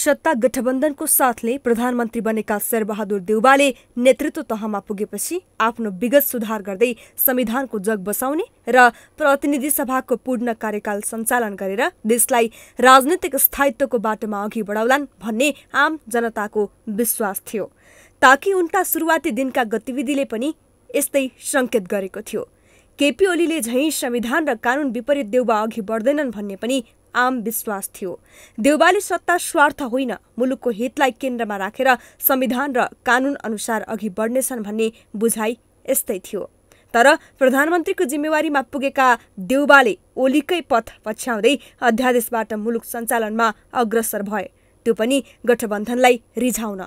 सत्ता गठबन्धनको साथले प्रधानमन्त्री बनेका शेरबहादुर देउबाले नेतृत्व तहमा पुगेपछि आफ्नो विगत सुधार गर्दै संविधानको जग बसाउने र प्रतिनिधि सभाको पूर्ण कार्यकाल सञ्चालन गरेर देशलाई राजनैतिक स्थायित्वको बाटोमा अघि बढाउलान् भन्ने आम जनताको विश्वास थियो ताकि उनका सुरुवाती दिनका गतिविधिले पनि यस्तै सङ्केत गरेको थियो केपी ओलीले झैँ संविधान र कानुन विपरीत देउबा अघि बढ्दैनन् भन्ने पनि आम विश्वास थियो देउबाले सत्ता स्वार्थ होइन मुलुकको हितलाई केन्द्रमा राखेर संविधान र कानुन अनुसार अघि बढ्नेछन् भन्ने बुझाइ यस्तै थियो तर प्रधानमन्त्रीको जिम्मेवारीमा पुगेका देउबाले ओलीकै पथ पछ्याउँदै अध्यादेशबाट मुलुक सञ्चालनमा अग्रसर भए त्यो पनि गठबन्धनलाई रिझाउन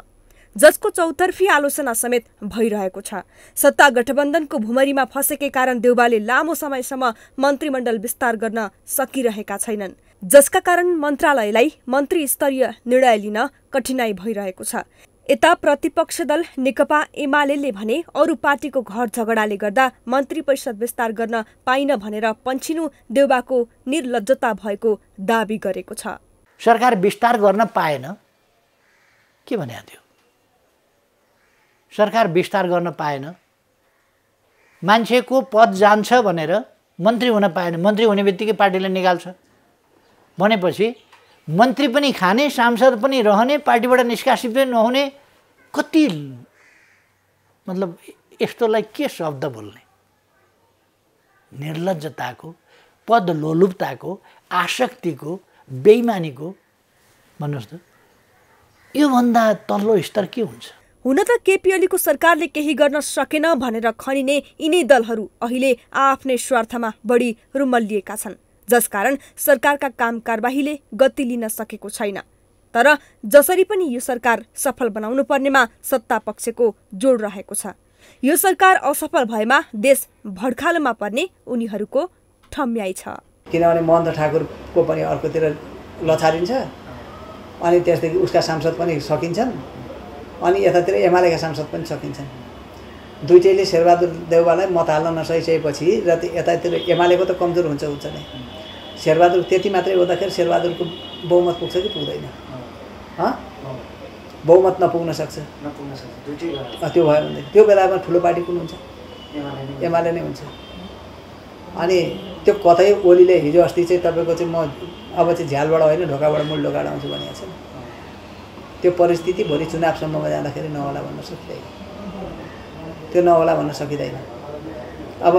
जसको चौतर्फी आलोचना समेत भइरहेको छ सत्ता गठबन्धनको भुमरीमा फसेकै कारण देउबाले लामो समयसम्म मन्त्रीमण्डल विस्तार गर्न सकिरहेका छैनन् जसका कारण मन्त्रालयलाई मन्त्री स्तरीय निर्णय लिन कठिनाई भइरहेको छ यता प्रतिपक्ष दल नेकपा एमाले भने अरू पार्टीको घर झगडाले गर्दा मन्त्री परिषद विस्तार गर्न पाइन भनेर पन्छिनु देउबाको निर्लजता भएको दावी गरेको छ सरकार विस्तार गर्न पाएन के भने थियो सरकार विस्तार गर्न पाएन मान्छेको पद जान्छ भनेर मन्त्री हुन पाएन मन्त्री हुने बित्तिकै पार्टीले निकाल्छ भनेपछि मन्त्री पनि खाने सांसद पनि रहने पार्टीबाट निष्कासित पनि नहुने कति मतलब यस्तोलाई के शब्द बोल्ने निर्लजताको पद लोलुपताको आसक्तिको बेइमानीको भन्नुहोस् त योभन्दा तल्लो स्तर के हुन्छ हुन त केपी ओलीको सरकारले केही गर्न सकेन भनेर खनिने यिनै दलहरू अहिले आफ्नै स्वार्थमा बढी रुमल्लिएका छन् जसकारण सरकारका काम कारवाहीले गति लिन सकेको छैन तर जसरी पनि यो सरकार सफल बनाउनु पर्नेमा सत्ता पक्षको जोड रहेको छ यो सरकार असफल भएमा देश भड्खालोमा पर्ने उनीहरूको ठम्याइ छ किनभने महन्त ठाकुरको पनि अर्कोतिर लछारिन्छ अनि त्यसदेखि उसका सांसद पनि सकिन्छन् अनि यतातिर एमालेका सांसद पनि सकिन्छन् दुइटैले शेरबहादुर देउबालाई मत हाल्न नसकिसकेपछि र यतातिर एमालेको त कमजोर हुन्छ हुन्छ नै शेरबहादुर त्यति मात्रै हुँदाखेरि शेरबहादुरको बहुमत पुग्छ कि पुग्दैन बहुमत नपुग्न सक्छ त्यो भयो भने त्यो बेलामा ठुलो पार्टी कुन हुन्छ एमाले नै हुन्छ अनि त्यो कतै ओलीले हिजो अस्ति चाहिँ तपाईँको चाहिँ म अब चाहिँ झ्यालबाट होइन ढोकाबाट मूल आउँछु भनेको छ त्यो परिस्थिति भोलि चुनावसम्ममा जाँदाखेरि नहोला भन्न सक्दैन त्यो नहोला भन्न सकिँदैन अब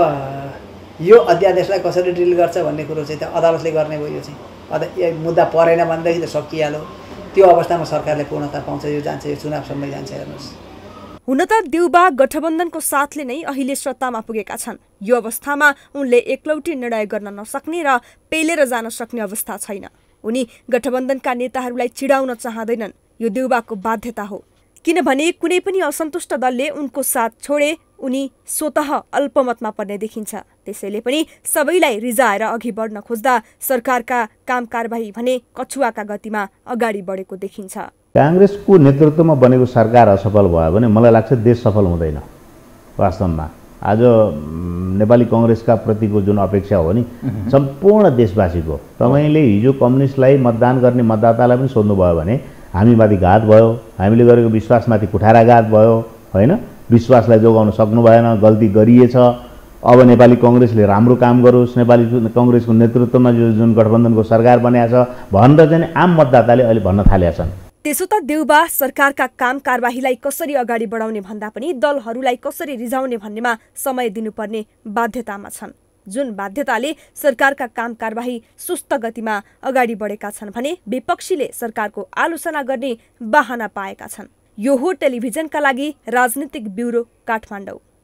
यो अध्यादेशलाई कसरी डिल गर्छ भन्ने कुरो चाहिँ त्यो अदालतले गर्ने भयो यो चाहिँ अद मुद्दा परेन भनेदेखि त सकिहाल्यो त्यो अवस्थामा सरकारले पूर्णता पाउँछ यो जान्छ यो चुनावसम्मै जान्छ हेर्नुहोस् हुन त देउबा गठबन्धनको साथले नै अहिले सत्तामा पुगेका छन् यो अवस्थामा उनले एकलौटी निर्णय गर्न नसक्ने र पेलेर जान सक्ने अवस्था छैन उनी गठबन्धनका नेताहरूलाई चिडाउन चाहँदैनन् यो देउबाको बाध्यता हो किनभने कुनै पनि असन्तुष्ट दलले उनको साथ छोडे उनी स्वत अल्पमतमा पर्ने देखिन्छ त्यसैले पनि सबैलाई रिजाएर अघि बढ्न खोज्दा सरकारका काम कारवाही भने कछुवाका गतिमा अगाडि बढेको देखिन्छ काङ्ग्रेसको नेतृत्वमा बनेको सरकार असफल भयो भने मलाई लाग्छ देश सफल हुँदैन वास्तवमा आज नेपाली कङ्ग्रेसका प्रतिको जुन अपेक्षा हो नि सम्पूर्ण देशवासीको तपाईँले हिजो कम्युनिस्टलाई मतदान गर्ने मतदातालाई पनि सोध्नुभयो भने हामीमाथि घात भयो हामीले गरेको विश्वासमाथि कुठाराघात भयो होइन विश्वासलाई जोगाउन सक्नु भएन गल्ती गरिएछ अब नेपाली कङ्ग्रेसले राम्रो काम गरोस् नेपाली कङ्ग्रेसको नेतृत्वमा यो जुन गठबन्धनको सरकार बनाएको छ भनेर चाहिँ आम मतदाताले अहिले भन्न थालेका छन् त्यसो त देउबा सरकारका काम कारवाहीलाई कसरी अगाडि बढाउने भन्दा पनि दलहरूलाई कसरी रिझाउने भन्नेमा समय दिनुपर्ने बाध्यतामा छन् जुन बाध्यताले सरकारका काम कारवाही सुस्त गतिमा अगाडि बढेका छन् भने विपक्षीले सरकारको आलोचना गर्ने बाहना पाएका छन् यो हो टेलिभिजनका लागि राजनीतिक ब्युरो काठमाडौँ